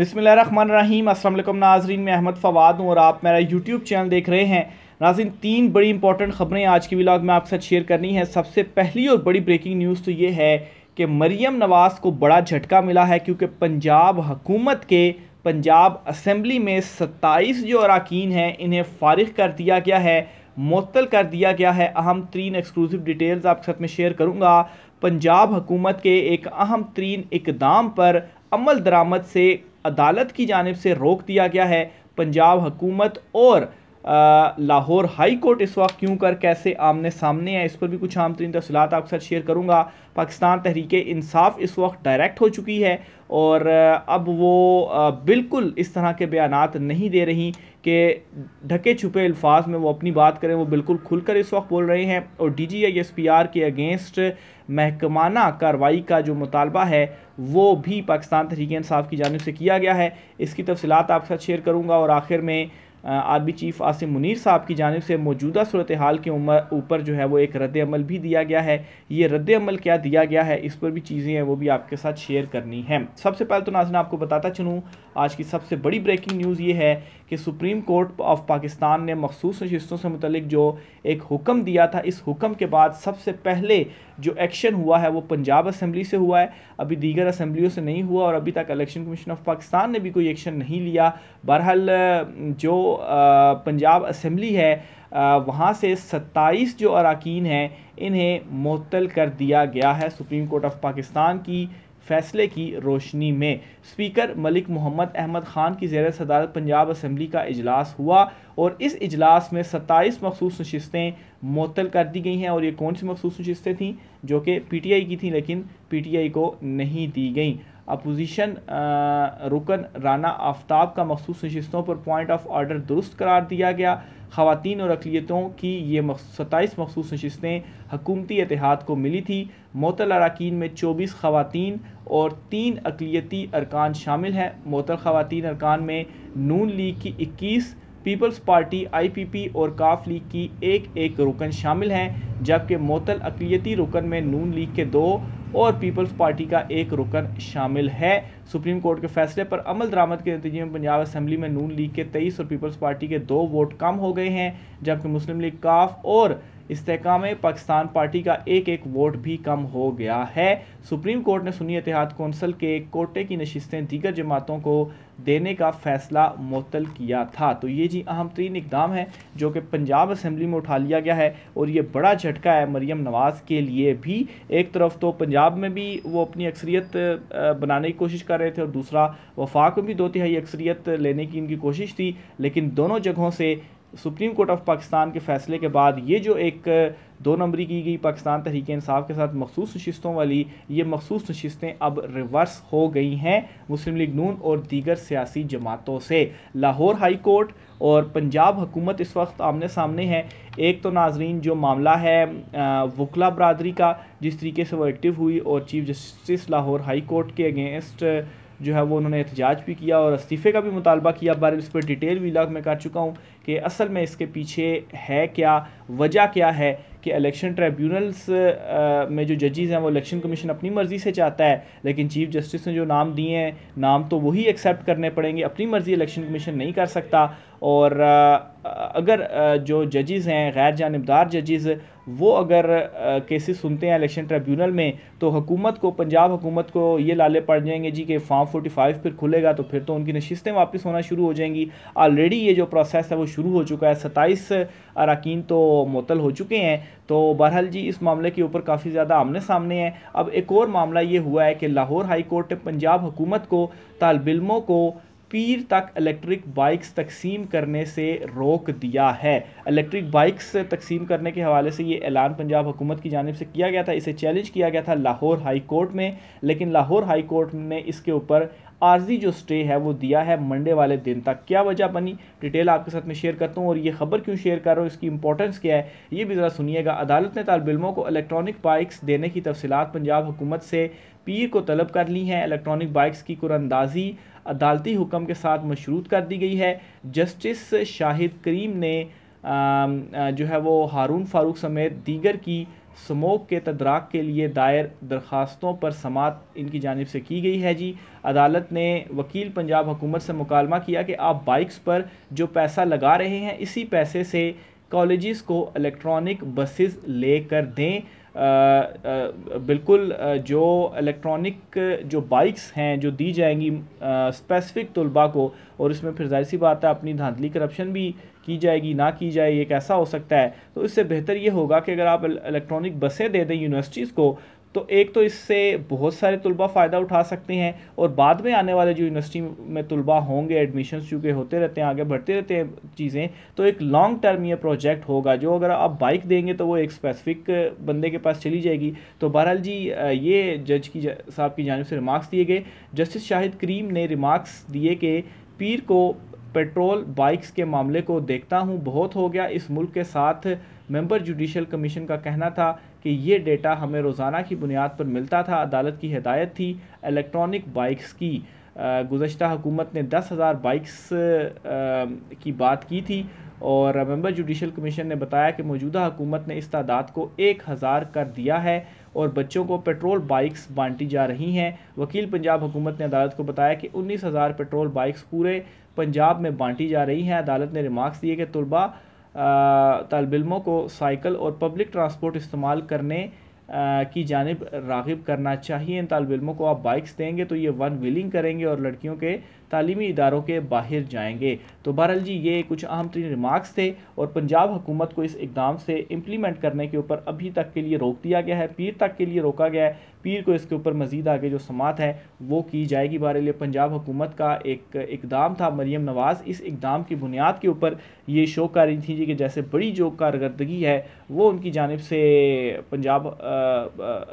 بسم اللہ الرحمن الرحیم السلام علیکم ناظرین میں احمد فواد ہوں اور آپ میرا یوٹیوب چینل دیکھ رہے ہیں ناظرین تین بڑی امپورٹنٹ خبریں آج کی ولاگ میں آپ کے ساتھ شیئر کرنی ہیں سب سے پہلی اور بڑی بریکنگ نیوز تو یہ ہے کہ مریم نواز کو بڑا جھٹکا ملا ہے کیونکہ پنجاب حکومت کے پنجاب اسمبلی میں ستائیس جو اراکین ہیں انہیں فارغ کر دیا گیا ہے معطل کر دیا گیا ہے اہم ترین ایکسکلوزیو ڈیٹیلز آپ کے ساتھ میں شیئر کروں گا پنجاب حکومت کے ایک اہم ترین اقدام پر عمل درآمد سے عدالت کی جانب سے روک دیا گیا ہے پنجاب حکومت اور لاہور ہائی کورٹ اس وقت کیوں کر کیسے آمنے سامنے ہیں اس پر بھی کچھ عام ترین تفصیلات آپ کے ساتھ شیئر کروں گا پاکستان تحریک انصاف اس وقت ڈائریکٹ ہو چکی ہے اور اب وہ بالکل اس طرح کے بیانات نہیں دے رہی کہ ڈھکے چھپے الفاظ میں وہ اپنی بات کریں وہ بالکل کھل کر اس وقت بول رہے ہیں اور D G I S P R کے اگینسٹ محکمانہ کارروائی کا جو مطالبہ ہے وہ بھی پاکستان تحریک انصاف کی جانب سے کیا گیا ہے اس کی تفصیلات آپ کے ساتھ شیئر کروں گا اور آخر میں بی چیف آصف منیر صاحب کی جانب سے موجودہ صورتحال کے اوپر جو ہے وہ ایک رد عمل بھی دیا گیا ہے یہ رد عمل کیا دیا گیا ہے اس پر بھی چیزیں ہیں وہ بھی آپ کے ساتھ شیئر کرنی ہیں سب سے پہلے تو ناظرین آپ کو بتاتا چلوں آج کی سب سے بڑی بریکنگ نیوز یہ ہے کہ سپریم کورٹ آف پاکستان نے مخصوص نشستوں سے متعلق جو ایک حکم دیا تھا اس حکم کے بعد سب سے پہلے جو ایکشن ہوا ہے وہ پنجاب اسمبلی سے ہوا ہے ابھی دیگر اسمبلیوں سے نہیں ہوا اور ابھی تک الیکشن کمیشن آف پاکستان نے بھی کوئی ایکشن نہیں لیا بہرحال جو پنجاب اسمبلی ہے وہاں سے ستائیس جو اراکین ہیں انہیں معطل کر دیا گیا ہے سپریم کورٹ آف پاکستان کی فیصلے کی روشنی میں سپیکر ملک محمد احمد خان کی زیر صدارت پنجاب اسمبلی کا اجلاس ہوا اور اس اجلاس میں ستائیس مخصوص نشستیں معطل کر دی گئی ہیں اور یہ کون سی مخصوص نشستیں تھیں جو کہ پی ٹی آئی کی تھیں لیکن پی ٹی آئی کو نہیں دی گئیں اپوزیشن رکن رانا آفتاب کا مخصوص نشستوں پر پوائنٹ آف آرڈر درست قرار دیا گیا خواتین اور اقلیتوں کی یہ ستائیس مخصوص نشستیں حکومتی اتحاد کو ملی تھی معطل اراکین میں چوبیس خواتین اور تین اقلیتی ارکان شامل ہیں معطل خواتین ارکان میں نون لیگ کی اکیس پیپلز پارٹی آئی پی پی اور کاف لیگ کی ایک ایک رکن شامل ہیں جبکہ معطل اقلیتی رکن میں نون لیگ کے دو اور پیپلز پارٹی کا ایک رکن شامل ہے سپریم کورٹ کے فیصلے پر عمل درامت کے نتیجے میں پنجاب اسمبلی میں نون لیگ کے تیئیس اور پیپلز پارٹی کے دو ووٹ کم ہو گئے ہیں جبکہ مسلم لیگ کاف اور استحکام پاکستان پارٹی کا ایک ایک ووٹ بھی کم ہو گیا ہے سپریم کورٹ نے سنی اتحاد کونسل کے کوٹے کی نشستیں دیگر جماعتوں کو دینے کا فیصلہ معطل کیا تھا تو یہ جی اہم ترین اقدام ہے جو کہ پنجاب اسمبلی میں اٹھا لیا گیا ہے اور یہ بڑا جھٹکا ہے مریم نواز کے لیے بھی ایک طرف تو پنجاب میں بھی وہ اپنی اکثریت بنانے کی کوشش کر رہے تھے اور دوسرا وفاق میں بھی دو تہائی اکثریت لینے کی ان کی کوشش تھی لیکن دونوں جگہوں سے سپریم کورٹ آف پاکستان کے فیصلے کے بعد یہ جو ایک دو نمبری کی گئی پاکستان تحریک انصاف کے ساتھ مخصوص نشستوں والی یہ مخصوص نشستیں اب ریورس ہو گئی ہیں مسلم لیگ نون اور دیگر سیاسی جماعتوں سے لاہور ہائی کورٹ اور پنجاب حکومت اس وقت آمنے سامنے ہے ایک تو ناظرین جو معاملہ ہے وکلا برادری کا جس طریقے سے وہ ایکٹیو ہوئی اور chief justice Lahore high court کے اگینسٹ جو ہے وہ انہوں نے احتجاج بھی کیا اور استیفے کا بھی مطالبہ کیا بارے اس پر ڈیٹیل ویلاگ میں کر چکا ہوں کہ اصل میں اس کے پیچھے ہے کیا وجہ کیا ہے کہ الیکشن ٹریبیونلز میں جو ججیز ہیں وہ الیکشن کمیشن اپنی مرضی سے چاہتا ہے لیکن چیف جسٹس نے جو نام دیے ہیں نام تو وہی ایکسیپٹ کرنے پڑیں گے اپنی مرضی الیکشن کمیشن نہیں کر سکتا اور اگر جو ججز ہیں غیر جانبدار ججز وہ اگر کیسز سنتے ہیں الیکشن ٹریبیونل میں تو حکومت کو پنجاب حکومت کو یہ لالے پڑ جائیں گے جی کہ فارم فورٹی فائیو پھر کھلے گا تو پھر تو ان کی نشستیں واپس ہونا شروع ہو جائیں گی آلریڈی یہ جو پروسیس ہے وہ شروع شروع ہو چکا ہے ستائیس اراکین تو معطل ہو چکے ہیں تو بہرحال جی اس معاملے کے اوپر کافی زیادہ آمنے سامنے ہیں اب ایک اور معاملہ یہ ہوا ہے کہ لاہور ہائی کورٹ نے پنجاب حکومت کو طالب علموں کو پیر تک الیکٹرک بائکس تقسیم کرنے سے روک دیا ہے الیکٹرک بائکس تقسیم کرنے کے حوالے سے یہ اعلان پنجاب حکومت کی جانب سے کیا گیا تھا اسے چیلنج کیا گیا تھا لاہور ہائی کورٹ میں لیکن لاہور ہائی کورٹ نے اس کے اوپر عارضی جو سٹے ہے وہ دیا ہے منڈے والے دن تک کیا وجہ بنی ڈیٹیل آپ کے ساتھ میں شیئر کرتا ہوں اور یہ خبر کیوں شیئر کر رہا ہوں اس کی امپورٹنس کیا ہے یہ بھی ذرا سنیے گا عدالت نے طالب علموں کو الیکٹرانک بائکس دینے کی تفصیلات پنجاب حکومت سے پیر کو طلب کر لی ہیں الیکٹرانک بائکس کی قرآندازی عدالتی حکم کے ساتھ مشروط کر دی گئی ہے جسٹس شاہد کریم نے جو ہے وہ ہارون فاروق سمیت دیگر کی سموک کے تدراک کے لیے دائر درخواستوں پر سماعت ان کی جانب سے کی گئی ہے جی عدالت نے وکیل پنجاب حکومت سے مکالمہ کیا کہ آپ بائکس پر جو پیسہ لگا رہے ہیں اسی پیسے سے کالجز کو الیکٹرانک بسز لے کر دیں بالکل جو الیکٹرانک جو بائکس ہیں جو دی جائیں گی اسپیسیفک طلباء کو اور اس میں پھر ظاہر سی بات ہے اپنی دھاندلی کرپشن بھی کی جائے گی نہ کی جائے یہ کیسا ہو سکتا ہے تو اس سے بہتر یہ ہوگا کہ اگر آپ الیکٹرانک بسیں دے دیں یونیورسٹیز کو تو ایک تو اس سے بہت سارے طلباء فائدہ اٹھا سکتے ہیں اور بعد میں آنے والے جو یونیورسٹی میں طلباء ہوں گے ایڈمیشنز چونکہ ہوتے رہتے ہیں آگے بڑھتے رہتے ہیں چیزیں تو ایک لانگ ٹرم یہ پروجیکٹ ہوگا جو اگر آپ بائک دیں گے تو وہ ایک اسپیسیفک بندے کے پاس چلی جائے گی تو بہرحال جی یہ جج کی صاحب کی جانب سے ریمارکس دیے گئے جسٹس شاہد کریم نے ریمارکس دیے کہ پیر کو پیٹرول بائکس کے معاملے کو دیکھتا ہوں بہت ہو گیا اس ملک کے ساتھ ممبر جوڈیشل کمیشن کا کہنا تھا کہ یہ ڈیٹا ہمیں روزانہ کی بنیاد پر ملتا تھا عدالت کی ہدایت تھی الیکٹرانک بائکس کی گزشتہ حکومت نے دس ہزار بائکس کی بات کی تھی اور ممبر جوڈیشل کمیشن نے بتایا کہ موجودہ حکومت نے اس تعداد کو ایک ہزار کر دیا ہے اور بچوں کو پیٹرول بائکس بانٹی جا رہی ہیں وکیل پنجاب حکومت نے عدالت کو بتایا کہ انیس ہزار پیٹرول بائکس پورے پنجاب میں بانٹی جا رہی ہیں عدالت نے ریمارکس دیے کہ طلبہ طالب علموں کو سائیکل اور پبلک ٹرانسپورٹ استعمال کرنے کی جانب راغب کرنا چاہیے ان طالب علموں کو آپ بائکس دیں گے تو یہ ون ویلنگ کریں گے اور لڑکیوں کے تعلیمی اداروں کے باہر جائیں گے تو بہرحال جی یہ کچھ اہم ترین ریمارکس تھے اور پنجاب حکومت کو اس اقدام سے امپلیمنٹ کرنے کے اوپر ابھی تک کے لیے روک دیا گیا ہے پیر تک کے لیے روکا گیا ہے پیر کو اس کے اوپر مزید آگے جو سماعت ہے وہ کی جائے گی بہرحال یہ پنجاب حکومت کا ایک اقدام تھا مریم نواز اس اقدام کی بنیاد کے اوپر یہ شو کر رہی تھیں جی کہ جیسے بڑی جو کارکردگی ہے وہ ان کی جانب سے پنجاب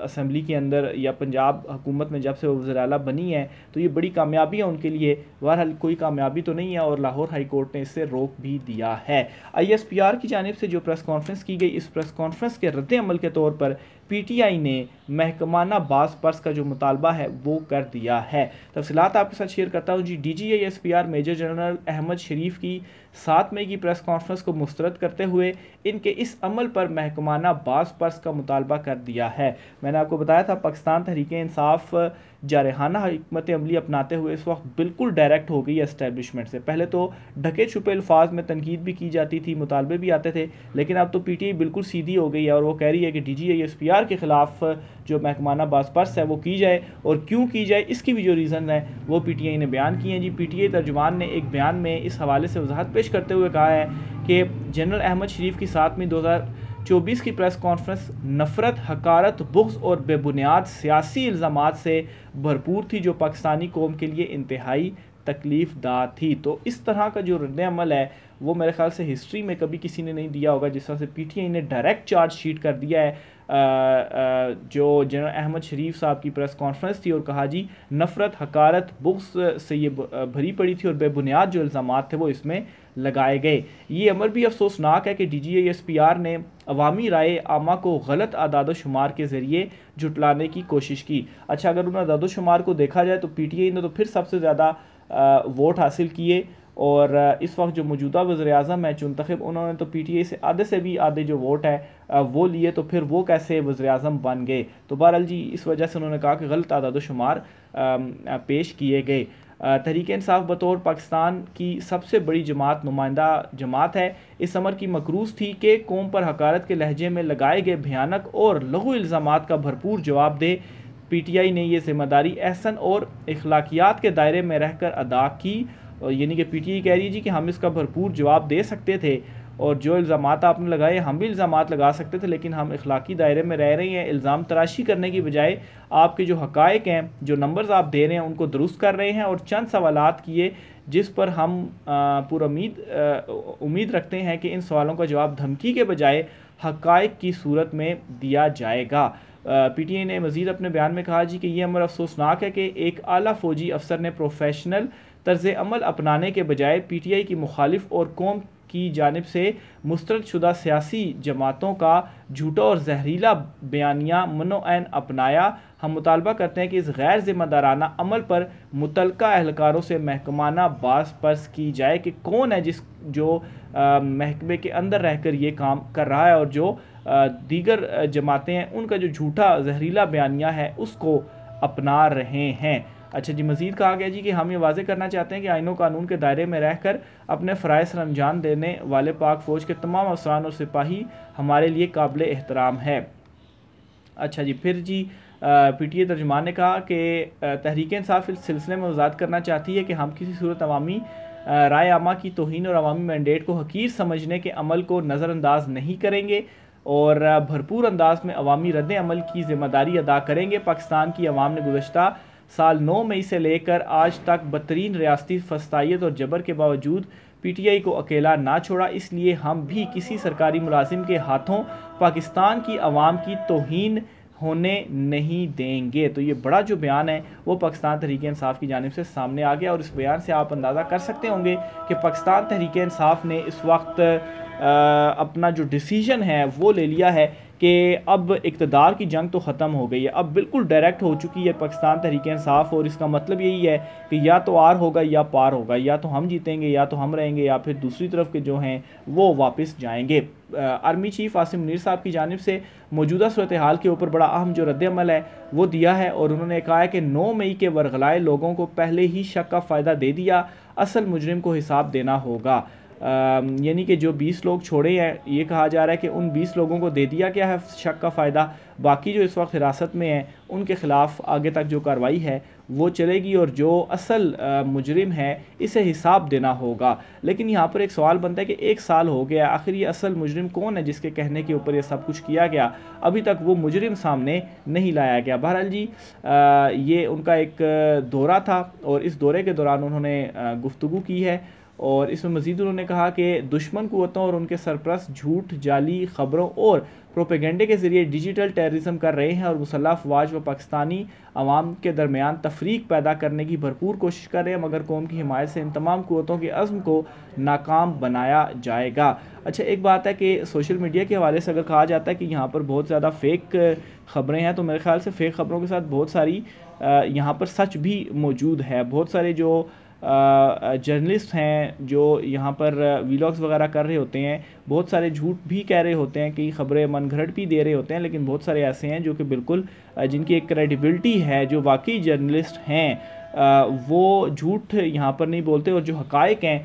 اسمبلی کے اندر یا پنجاب حکومت میں جب سے وہ وزرالہ بنی ہے تو یہ بڑی کامیابی ہے ان کے لیے بہرحال کوئی کامیابی تو نہیں ہے اور لاہور ہائی کورٹ نے اس سے روک بھی دیا ہے آئی ایس پی آر کی جانب سے جو پریس کانفرنس کی گئی اس پریس کانفرنس کے رد عمل کے طور پر پی ٹی آئی نے محکمانہ باز پرس کا جو مطالبہ ہے وہ کر دیا ہے تفصیلات آپ کے ساتھ شیئر کرتا ہوں جی D G A S P R major general Ahmad Sharif کی سات مئی کی پریس کانفرنس کو مسترد کرتے ہوئے ان کے اس عمل پر محکمانہ باز پرس کا مطالبہ کر دیا ہے میں نے آپ کو بتایا تھا پاکستان تحریک انصاف جارحانہ حکمت عملی اپناتے ہوئے اس وقت بالکل ڈائریکٹ ہو گئی ہے اسٹیبلشمنٹ سے پہلے تو ڈھکے چھپے الفاظ میں تنقید بھی کی جاتی تھی مطالبے بھی آتے تھے لیکن اب تو پی ٹی آئی بالکل سیدھی ہو گئی ہے اور وہ کہہ رہی ہے کہ D G I S P R کے خلاف جو محکمانہ باز پرس ہے وہ کی جائے اور کیوں کی جائے اس کی بھی جو ریزن ہے وہ پی ٹی آئی نے بیان کی ہیں جی پی ٹی آئی ترجمان نے ایک بیان میں اس حوالے سے وضاحت پیش کرتے ہوئے کہا ہے کہ جنرل احمد شریف کی ساتھ میں دو ہزار چوبیس کی پریس کانفرنس نفرت حکارت بغض اور بے بنیاد سیاسی الزامات سے بھرپور تھی جو پاکستانی قوم کے لیے انتہائی تکلیف دہ تھی تو اس طرح کا جو رد عمل ہے وہ میرے خیال سے ہسٹری میں کبھی کسی نے نہیں دیا ہوگا جس طرح سے پی ٹی آئی نے ڈائریکٹ چارج شیٹ کر دیا ہے جو جنرل احمد شریف صاحب کی پریس کانفرنس تھی اور کہا جی نفرت حکارت بغض سے یہ بھری پڑی تھی اور بے بنیاد جو الزامات تھے وہ اس میں لگائے گئے یہ عمر بھی افسوسناک ہے کہ D G A S P R نے عوامی رائے عامہ کو غلط اعداد و شمار کے ذریعے جھٹلانے کی کوشش کی اچھا اگر ان اعداد و شمار کو دیکھا جائے تو پی ٹی آئی نے تو پھر سب سے زیادہ ووٹ حاصل کیے اور اس وقت جو موجودہ وزیر اعظم ہیں انہوں نے تو پی ٹی آئی سے آدھے سے بھی آدھے جو ووٹ ہے وہ لیے تو پھر وہ کیسے وزیر اعظم بن گئے تو بہرحال جی اس وجہ سے انہوں نے کہا کہ غلط اعداد و شمار پیش کیے گئے تحریک انصاف بطور پاکستان کی سب سے بڑی جماعت نمائندہ جماعت ہے اس عمر کی مقروض تھی کہ قوم پر حکارت کے لہجے میں لگائے گئے بھیانک اور لغو الزامات کا بھرپور جواب دے پی ٹی آئی نے یہ ذمہ داری احسن اور اخلاقیات کے دائرے میں رہ کر ادا کی یعنی کہ پی ٹی ای کہہ رہی ہے جی کہ ہم اس کا بھرپور جواب دے سکتے تھے اور جو الزامات آپ نے لگائے ہم بھی الزامات لگا سکتے تھے لیکن ہم اخلاقی دائرے میں رہ رہے ہیں الزام تراشی کرنے کی بجائے آپ کے جو حقائق ہیں جو نمبرز آپ دے رہے ہیں ان کو درست کر رہے ہیں اور چند سوالات کیے جس پر ہم پورا امید رکھتے ہیں کہ ان سوالوں کا جواب دھمکی کے بجائے حقائق کی صورت میں دیا جائے گا پی ٹی اے نے مزید اپنے بیان میں کہا جی کہ یہ امر افسوسناک ہے کہ ایک اعلیٰ فوجی افسر نے پروفیشنل طرز عمل اپنانے کے بجائے پی ٹی آئی کی مخالف اور قوم کی جانب سے مسترد شدہ سیاسی جماعتوں کا جھوٹا اور زہریلا بیانیہ منوعین اپنایا ہم مطالبہ کرتے ہیں کہ اس غیر ذمہ دارانہ عمل پر متعلقہ اہلکاروں سے محکمانہ باس پرس کی جائے کہ کون ہے جس جو محکمے کے اندر رہ کر یہ کام کر رہا ہے اور جو دیگر جماعتیں ہیں ان کا جو جھوٹا زہریلا بیانیہ ہے اس کو اپنا رہے ہیں اچھا جی مزید کہا گیا جی کہ ہم یہ واضح کرنا چاہتے ہیں کہ آئین و قانون کے دائرے میں رہ کر اپنے فرائض انجام دینے والے پاک فوج کے تمام افسران اور سپاہی ہمارے لیے قابل احترام ہے اچھا جی پھر جی پی ٹی اے ترجمان نے کہا کہ تحریک انصاف اس سلسلے میں وضاحت کرنا چاہتی ہے کہ ہم کسی صورت عوامی رائے عامہ کی توہین اور عوامی مینڈیٹ کو حقیر سمجھنے کے عمل کو نظر انداز نہیں کریں گے اور بھرپور انداز میں عوامی رد عمل کی ذمہ داری ادا کریں گے پاکستان کی عوام نے گزشتہ سال نو مئی سے لے کر آج تک بترین ریاستی فستائیت اور جبر کے باوجود پی ٹی آئی کو اکیلا نہ چھوڑا اس لیے ہم بھی کسی سرکاری ملازم کے ہاتھوں پاکستان کی عوام کی توہین ہونے نہیں دیں گے تو یہ بڑا جو بیان ہے وہ پاکستان تحریک انصاف کی جانب سے سامنے آ گیا اور اس بیان سے آپ اندازہ کر سکتے ہوں گے کہ پاکستان تحریک انصاف نے اس وقت اپنا جو ڈیسیجن ہے وہ لے لیا ہے کہ اب اقتدار کی جنگ تو ختم ہو گئی ہے اب بالکل ڈائریکٹ ہو چکی ہے پاکستان تحریک انصاف اور اس کا مطلب یہی ہے کہ یا تو آر ہوگا یا پار ہوگا یا تو ہم جیتیں گے یا تو ہم رہیں گے یا پھر دوسری طرف کے جو ہیں وہ واپس جائیں گے آرمی چیف آصم منیر صاحب کی جانب سے موجودہ صورتحال کے اوپر بڑا اہم جو رد عمل ہے وہ دیا ہے اور انہوں نے کہا ہے کہ نو مئی کے ورغلائے لوگوں کو پہلے ہی شک کا فائدہ دے دیا اصل مجرم کو حساب دینا ہوگا یعنی کہ جو بیس لوگ چھوڑے ہیں یہ کہا جا رہا ہے کہ ان بیس لوگوں کو دے دیا گیا ہے شک کا فائدہ باقی جو اس وقت حراست میں ہیں ان کے خلاف آگے تک جو کاروائی ہے وہ چلے گی اور جو اصل مجرم ہے اسے حساب دینا ہوگا لیکن یہاں پر ایک سوال بنتا ہے کہ ایک سال ہو گیا آخر یہ اصل مجرم کون ہے جس کے کہنے کے اوپر یہ سب کچھ کیا گیا ابھی تک وہ مجرم سامنے نہیں لایا گیا بہرحال جی یہ ان کا ایک دورہ تھا اور اس دورے کے دوران انہوں نے گفتگو کی ہے اور اس میں مزید انہوں نے کہا کہ دشمن قوتوں اور ان کے سرپرست جھوٹ جعلی خبروں اور پروپیگنڈے کے ذریعے ڈیجیٹل ٹیررزم کر رہے ہیں اور مسلح افواج و پاکستانی عوام کے درمیان تفریق پیدا کرنے کی بھرپور کوشش کر رہے ہیں مگر قوم کی حمایت سے ان تمام قوتوں کے عزم کو ناکام بنایا جائے گا اچھا ایک بات ہے کہ سوشل میڈیا کے حوالے سے اگر کہا جاتا ہے کہ یہاں پر بہت زیادہ فیک خبریں ہیں تو میرے خیال سے فیک خبروں کے ساتھ بہت ساری یہاں پر سچ بھی موجود ہے بہت سارے جو جرنلسٹ ہیں جو یہاں پر ویلاگس وغیرہ کر رہے ہوتے ہیں بہت سارے جھوٹ بھی کہہ رہے ہوتے ہیں کئی خبریں من گھرٹ بھی دے رہے ہوتے ہیں لیکن بہت سارے ایسے ہیں جو کہ بالکل جن کی ایک کریڈیبلٹی ہے جو واقعی جرنلسٹ ہیں وہ جھوٹ یہاں پر نہیں بولتے اور جو حقائق ہیں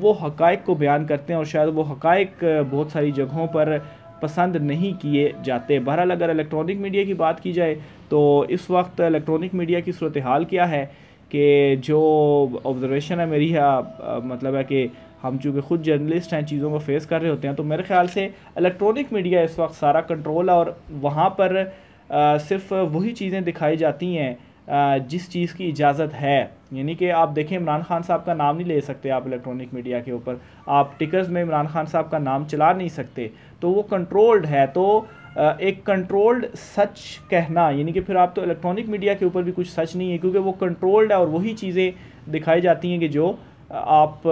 وہ حقائق کو بیان کرتے ہیں اور شاید وہ حقائق بہت ساری جگہوں پر پسند نہیں کیے جاتے بہرحال اگر الیکٹرانک میڈیا کی بات کی جائے تو اس وقت الیکٹرانک میڈیا کی صورتحال کیا ہے کہ جو آبزرویشن ہے میری ہے مطلب ہے کہ ہم چونکہ خود جرنلسٹ ہیں چیزوں کو فیس کر رہے ہوتے ہیں تو میرے خیال سے الیکٹرانک میڈیا اس وقت سارا کنٹرول ہے اور وہاں پر صرف وہی چیزیں دکھائی جاتی ہیں جس چیز کی اجازت ہے یعنی کہ آپ دیکھیں عمران خان صاحب کا نام نہیں لے سکتے آپ الیکٹرانک میڈیا کے اوپر آپ ٹکرز میں عمران خان صاحب کا نام چلا نہیں سکتے تو وہ کنٹرولڈ ہے تو ایک کنٹرولڈ سچ کہنا یعنی کہ پھر آپ تو الیکٹرانک میڈیا کے اوپر بھی کچھ سچ نہیں ہے کیونکہ وہ کنٹرولڈ ہے اور وہی چیزیں دکھائی جاتی ہیں کہ جو آپ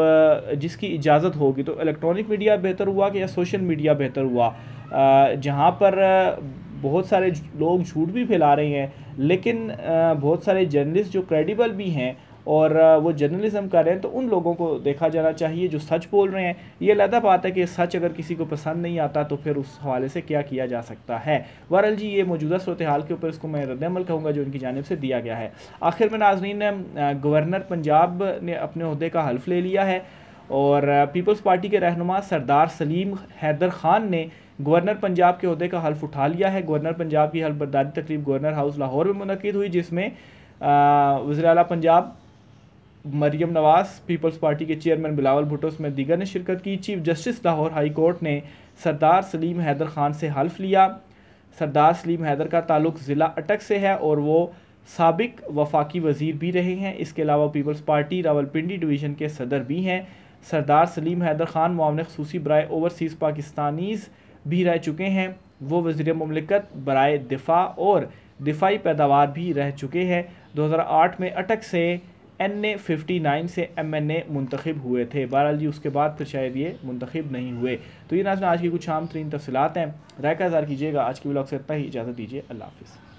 جس کی اجازت ہوگی تو الیکٹرانک میڈیا بہتر ہوا کہ یا سوشل میڈیا بہتر ہوا جہاں پر بہت سارے لوگ جھوٹ بھی پھیلا رہے ہیں لیکن بہت سارے جرنلسٹ جو کریڈیبل بھی ہیں اور وہ جرنلزم کر رہے ہیں تو ان لوگوں کو دیکھا جانا چاہیے جو سچ بول رہے ہیں یہ علیحدہ بات ہے کہ سچ اگر کسی کو پسند نہیں آتا تو پھر اس حوالے سے کیا کیا جا سکتا ہے ورل جی یہ موجودہ صورتحال کے اوپر اس کو میں رد عمل کہوں گا جو ان کی جانب سے دیا گیا ہے آخر میں ناظرین نے گورنر پنجاب نے اپنے عہدے کا حلف لے لیا ہے اور پیپلز پارٹی کے رہنما سردار سلیم حیدر خان نے گورنر پنجاب کے عہدے کا حلف اٹھا لیا ہے گورنر پنجاب کی حلف برداری تقریب گورنر ہاؤس لاہور میں منعقد ہوئی جس میں وزیر اعلیٰ پنجاب مریم نواز پیپلز پارٹی کے چیئرمین بلاول بھٹوس میں دیگر نے شرکت کی chief justice Lahore high court نے سردار سلیم حیدر خان سے حلف لیا سردار سلیم حیدر کا تعلق ضلع اٹک سے ہے اور وہ سابق وفاقی وزیر بھی رہے ہیں اس کے علاوہ پیپلز پارٹی راولپنڈی ڈویژن کے صدر بھی ہیں سردار سلیم حیدر خان معاون خصوصی برائے اوورسیز پاکستانیز بھی رہ چکے ہیں وہ وزیر مملکت برائے دفاع اور دفاعی پیداوار بھی رہ چکے ہیں دو ہزار آٹھ میں اٹک سے این اے ففٹی نائن سے ایم این اے منتخب ہوئے تھے بہرحال جی اس کے بعد پھر شاید یہ منتخب نہیں ہوئے تو یہ ناظرین آج کی کچھ عام ترین تفصیلات ہیں رائے کا اظہار کیجیے گا آج کی بلاک سے اتنا ہی اجازت دیجیے اللہ حافظ